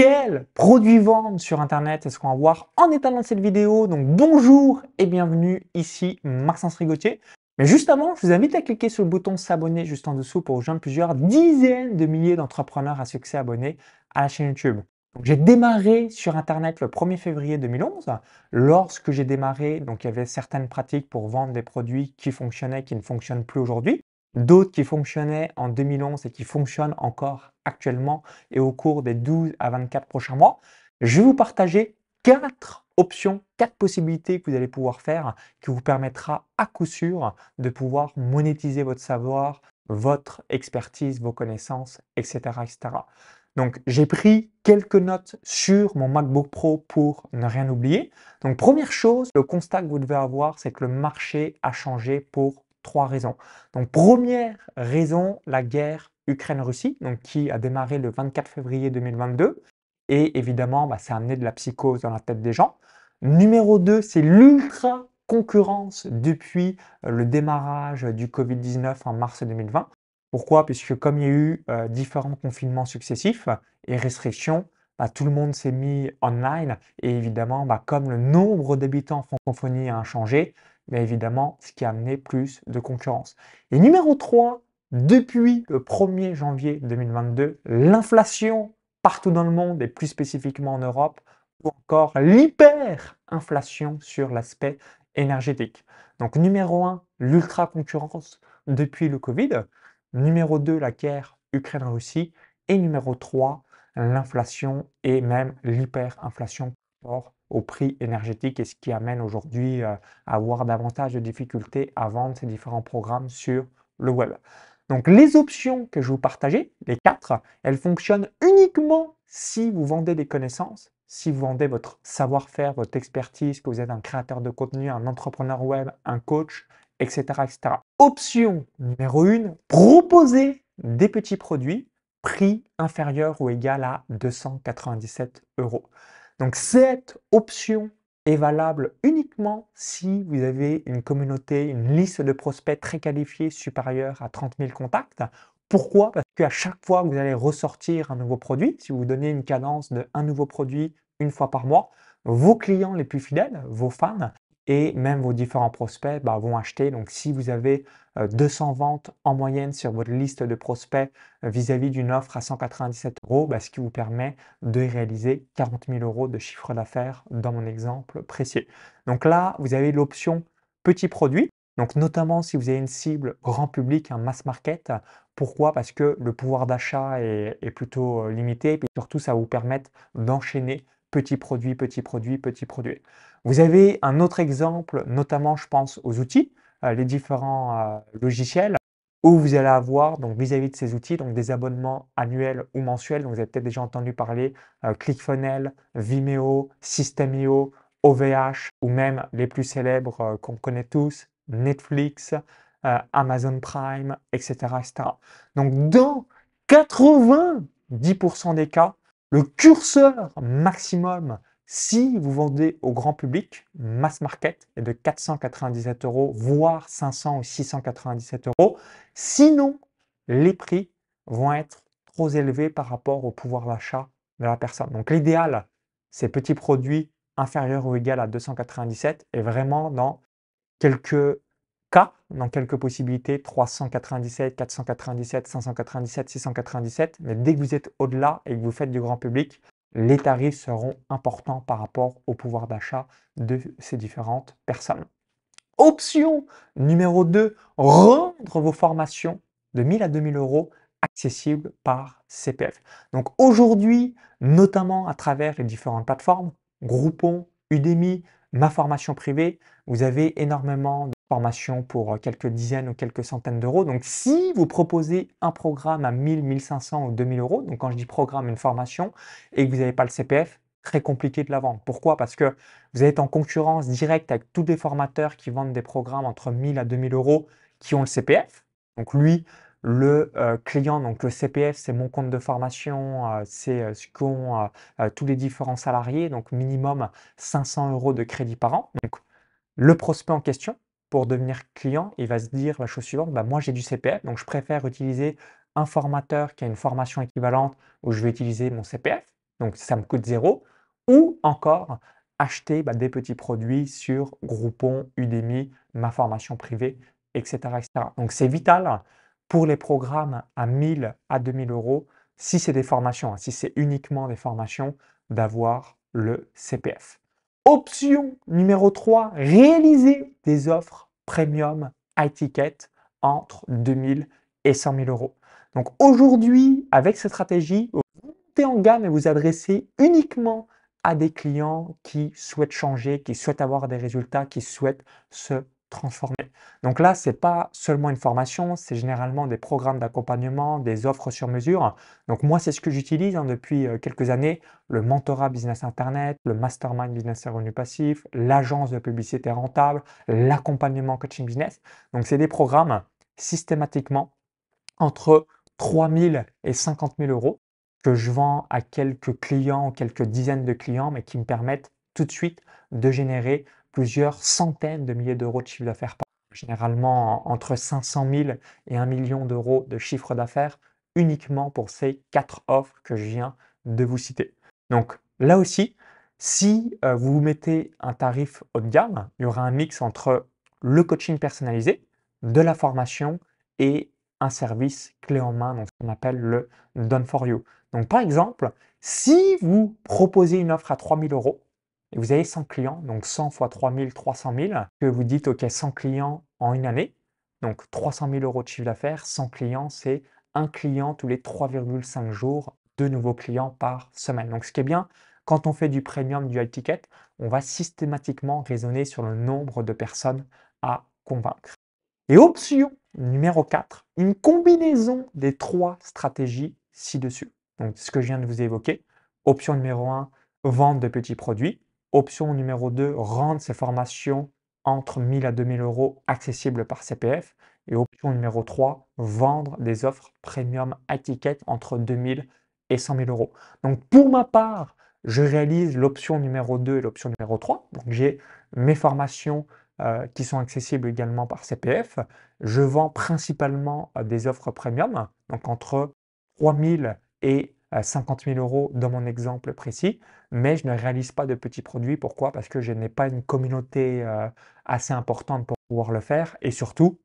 Quels produits vendre sur Internet est-ce qu'on va voir en dans cette vidéo Donc bonjour et bienvenue, ici Maxence Srigautier. Mais juste avant, je vous invite à cliquer sur le bouton s'abonner juste en dessous pour rejoindre plusieurs dizaines de milliers d'entrepreneurs à succès abonnés à la chaîne YouTube. J'ai démarré sur Internet le 1er février 2011. Lorsque j'ai démarré, donc il y avait certaines pratiques pour vendre des produits qui fonctionnaient, qui ne fonctionnent plus aujourd'hui d'autres qui fonctionnaient en 2011 et qui fonctionnent encore actuellement et au cours des 12 à 24 prochains mois, je vais vous partager quatre options, quatre possibilités que vous allez pouvoir faire qui vous permettra à coup sûr de pouvoir monétiser votre savoir, votre expertise, vos connaissances, etc. etc. Donc j'ai pris quelques notes sur mon MacBook Pro pour ne rien oublier. Donc première chose, le constat que vous devez avoir, c'est que le marché a changé pour trois raisons. Donc première raison, la guerre Ukraine-Russie, donc qui a démarré le 24 février 2022, et évidemment, bah, ça a amené de la psychose dans la tête des gens. Numéro 2, c'est l'ultra concurrence depuis euh, le démarrage du Covid-19 en mars 2020. Pourquoi Puisque comme il y a eu euh, différents confinements successifs et restrictions, bah, tout le monde s'est mis online et évidemment, bah, comme le nombre d'habitants francophonie a changé, mais bah, évidemment, ce qui a amené plus de concurrence. Et numéro 3, depuis le 1er janvier 2022, l'inflation partout dans le monde et plus spécifiquement en Europe, ou encore l'hyper-inflation sur l'aspect énergétique. Donc numéro 1, l'ultra-concurrence depuis le Covid. Numéro 2, la guerre Ukraine-Russie. Et numéro 3, l'inflation et même l'hyperinflation au prix énergétique et ce qui amène aujourd'hui euh, à avoir davantage de difficultés à vendre ces différents programmes sur le web. Donc les options que je vous partageais, les quatre, elles fonctionnent uniquement si vous vendez des connaissances, si vous vendez votre savoir-faire, votre expertise, que vous êtes un créateur de contenu, un entrepreneur web, un coach, etc. Option numéro une, proposer des petits produits prix inférieur ou égal à 297 euros. Donc cette option est valable uniquement si vous avez une communauté, une liste de prospects très qualifiés supérieure à 30 000 contacts. Pourquoi Parce qu'à chaque fois que vous allez ressortir un nouveau produit, si vous donnez une cadence de un nouveau produit une fois par mois, vos clients les plus fidèles, vos fans, et même vos différents prospects bah, vont acheter. Donc si vous avez 200 euh, ventes en moyenne sur votre liste de prospects euh, vis-à-vis d'une offre à 197 euros, bah, ce qui vous permet de réaliser 40 000 euros de chiffre d'affaires dans mon exemple précis. Donc là, vous avez l'option petit produit. Donc notamment si vous avez une cible grand public, un mass market, pourquoi Parce que le pouvoir d'achat est, plutôt euh, limité et puis surtout ça vous permettre d'enchaîner petit produit, petit produit, petit produit. Vous avez un autre exemple, notamment je pense aux outils, euh, les différents euh, logiciels, où vous allez avoir donc vis-à-vis de ces outils donc des abonnements annuels ou mensuels. Donc vous avez peut-être déjà entendu parler Clickfunnel, euh, ClickFunnels, Vimeo, System.io, OVH ou même les plus célèbres qu'on connaît tous, Netflix, Amazon Prime, etc., etc. Donc dans 90% des cas, le curseur maximum si vous vendez au grand public, mass market est de 497 euros, voire 500 ou 697 euros. Sinon, les prix vont être trop élevés par rapport au pouvoir d'achat de la personne. Donc l'idéal, ces petits produits inférieurs ou égal à 297 est vraiment dans quelques dans quelques possibilités, 397, 497, 597, 697. Mais dès que vous êtes au-delà et que vous faites du grand public, les tarifs seront importants par rapport au pouvoir d'achat de ces différentes personnes. Option numéro 2, rendre vos formations de 1000 à 2000 euros accessibles par CPF. Donc aujourd'hui, notamment à travers les différentes plateformes, Groupon, Udemy, ma formation privée, vous avez énormément de formation pour euh, quelques dizaines ou quelques centaines d'euros. Donc si vous proposez un programme à 1000, 1500 ou 2000 euros, donc quand je dis programme, une formation, et que vous n'avez pas le CPF, très compliqué de la vendre. Pourquoi Parce que vous êtes en concurrence directe avec tous les formateurs qui vendent des programmes entre 1000 à 2000 euros qui ont le CPF. Donc lui, le euh, client, donc le CPF, c'est mon compte de formation, euh, c'est ce qu'ont tous les différents salariés, donc minimum 500 euros de crédit par an. Donc le prospect en question, pour devenir client, il va se dire la chose suivante, bah, moi j'ai du CPF, donc je préfère utiliser un formateur qui a une formation équivalente où je vais utiliser mon CPF, donc ça me coûte zéro, ou encore acheter bah, des petits produits sur Groupon, Udemy, ma formation privée, etc. etc. Donc c'est vital pour les programmes à 1000 à 2000 euros, si c'est des formations, hein, si c'est uniquement des formations, d'avoir le CPF. Option numéro 3, réaliser des offres premium high ticket entre 2000 et 100 000 euros. Donc aujourd'hui, avec cette stratégie, vous montez en gamme et vous adressez uniquement à des clients qui souhaitent changer, qui souhaitent avoir des résultats, qui souhaitent se transformer. Donc là, c'est pas seulement une formation, c'est généralement des programmes d'accompagnement, des offres sur mesure. Donc moi, c'est ce que j'utilise hein, depuis euh, quelques années, le mentorat business internet, le mastermind business revenue passif, l'agence de publicité rentable, l'accompagnement coaching business. Donc c'est des programmes systématiquement entre 3000 et 50 000 euros que je vends à quelques clients, quelques dizaines de clients, mais qui me permettent tout de suite de générer plusieurs centaines de milliers d'euros de chiffre d'affaires par an, généralement entre 500 000 et 1 million d'euros de chiffre d'affaires uniquement pour ces quatre offres que je viens de vous citer. Donc là aussi, si euh, vous mettez un tarif haut de gamme, il y aura un mix entre le coaching personnalisé, de la formation et un service clé en main, donc ce qu'on appelle le Done for You. Donc par exemple, si vous proposez une offre à 3 000 euros, et vous avez 100 clients, donc 100 fois 3000, 300 000, que vous dites, OK, 100 clients en une année, donc 300 000 euros de chiffre d'affaires, 100 clients, c'est un client tous les 3,5 jours, deux nouveaux clients par semaine. Donc ce qui est bien, quand on fait du premium, du high ticket, on va systématiquement raisonner sur le nombre de personnes à convaincre. Et option numéro 4, une combinaison des trois stratégies ci-dessus. Donc ce que je viens de vous évoquer, option numéro 1, vente de petits produits. Option numéro 2, rendre ces formations entre 1000 à 2000 euros accessibles par CPF. Et option numéro 3, vendre des offres premium à ticket entre 2000 et 100 000 euros. Donc pour ma part, je réalise l'option numéro 2 et l'option numéro 3. Donc j'ai mes formations euh, qui sont accessibles également par CPF. Je vends principalement euh, des offres premium, donc entre 3000 et 50 000 euros dans mon exemple précis, mais je ne réalise pas de petits produits. Pourquoi Parce que je n'ai pas une communauté euh, assez importante pour pouvoir le faire et surtout,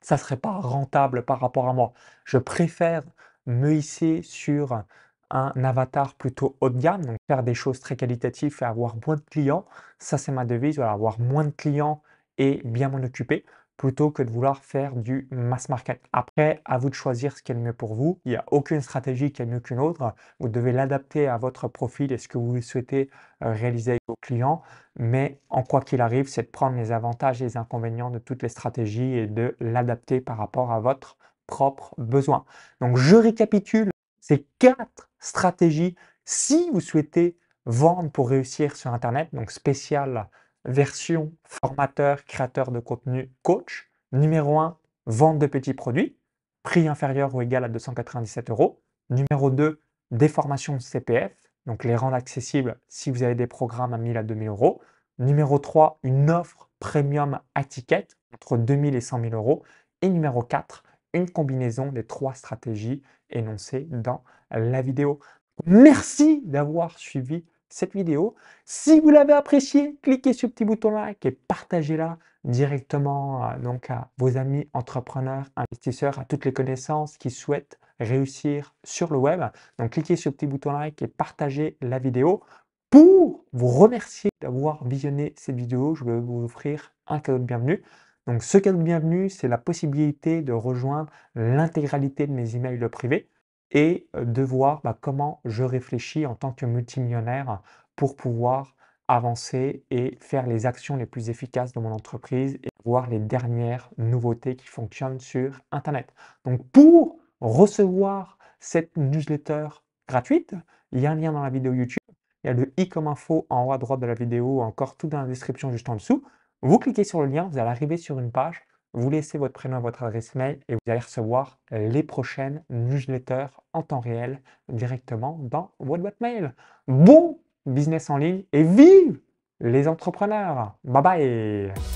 ça ne serait pas rentable par rapport à moi. Je préfère me hisser sur un avatar plutôt haut de gamme, donc faire des choses très qualitatives et avoir moins de clients. Ça, c'est ma devise, avoir moins de clients et bien m'en occuper, plutôt que de vouloir faire du mass market. Après, à vous de choisir ce qui est le mieux pour vous. Il n'y a aucune stratégie qui est mieux qu'une autre. Vous devez l'adapter à votre profil et ce que vous souhaitez euh, réaliser avec vos clients. Mais en quoi qu'il arrive, c'est de prendre les avantages et les inconvénients de toutes les stratégies et de l'adapter par rapport à votre propre besoin. Donc, je récapitule ces quatre stratégies si vous souhaitez vendre pour réussir sur Internet, donc spécial version formateur, créateur de contenu, coach. Numéro 1, vente de petits produits, prix inférieur ou égal à 297 euros. Numéro 2, des formations CPF, donc les rendre accessibles si vous avez des programmes à 1000 à 2000 euros. Numéro 3, une offre premium à ticket entre 2000 et 100 000 euros. Et numéro 4, une combinaison des trois stratégies énoncées dans la vidéo. Merci d'avoir suivi cette vidéo. Si vous l'avez appréciée, cliquez sur le petit bouton like et partagez-la directement euh, donc à vos amis entrepreneurs, investisseurs, à toutes les connaissances qui souhaitent réussir sur le web. Donc cliquez sur le petit bouton like et partagez la vidéo. Pour vous remercier d'avoir visionné cette vidéo, je vais vous offrir un cadeau de bienvenue. Donc ce cadeau de bienvenue, c'est la possibilité de rejoindre l'intégralité de mes emails privés et euh, de voir bah, comment je réfléchis en tant que multimillionnaire pour pouvoir avancer et faire les actions les plus efficaces de mon entreprise et voir les dernières nouveautés qui fonctionnent sur Internet. Donc pour recevoir cette newsletter gratuite, il y a un lien dans la vidéo YouTube, il y a le i comme info en haut à droite de la vidéo, encore tout dans la description juste en dessous. Vous cliquez sur le lien, vous allez arriver sur une page vous laissez votre prénom et votre adresse mail et vous allez recevoir euh, les prochaines newsletters en temps réel directement dans votre boîte mail. Bon business en ligne et vive les entrepreneurs. Bye bye